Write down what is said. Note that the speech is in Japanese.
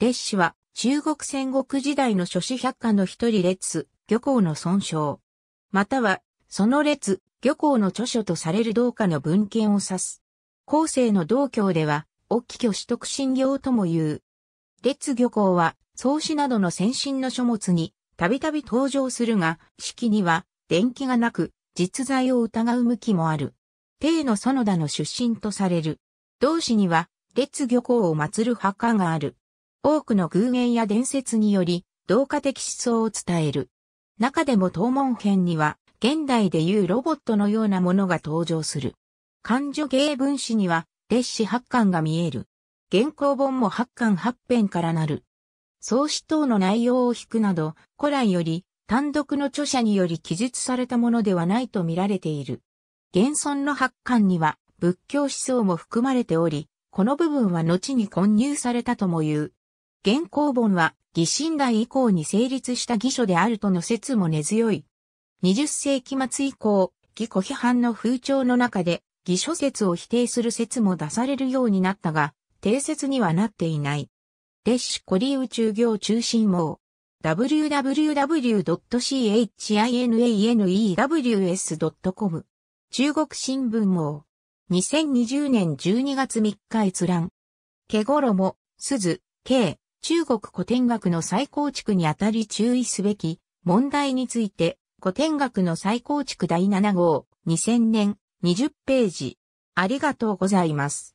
列氏は中国戦国時代の諸子百科の一人列、漁港の尊称。または、その列、漁港の著書とされる同家の文献を指す。後世の道教では、おき居取得信行とも言う。列漁港は、創始などの先進の書物に、たびたび登場するが、式には、伝記がなく、実在を疑う向きもある。帝の園田の出身とされる。同氏には、列漁港を祀る墓がある。多くの偶言や伝説により、同化的思想を伝える。中でも東門編には、現代でいうロボットのようなものが登場する。漢女芸文史には、列史八巻が見える。原稿本も八巻八編からなる。創始等の内容を引くなど、古来より単独の著者により記述されたものではないと見られている。現存の八巻には仏教思想も含まれており、この部分は後に混入されたとも言う。現行本は、義信代以降に成立した義書であるとの説も根強い。20世紀末以降、義古批判の風潮の中で、義書説を否定する説も出されるようになったが、定説にはなっていない。列子リー宇宙業中心網。www.chinanews.com 中国新聞網。2020年12月3日閲覧。ロモ、鈴、K、中国古典学の再構築にあたり注意すべき問題について、古典学の再構築第7号、2000年、20ページ。ありがとうございます。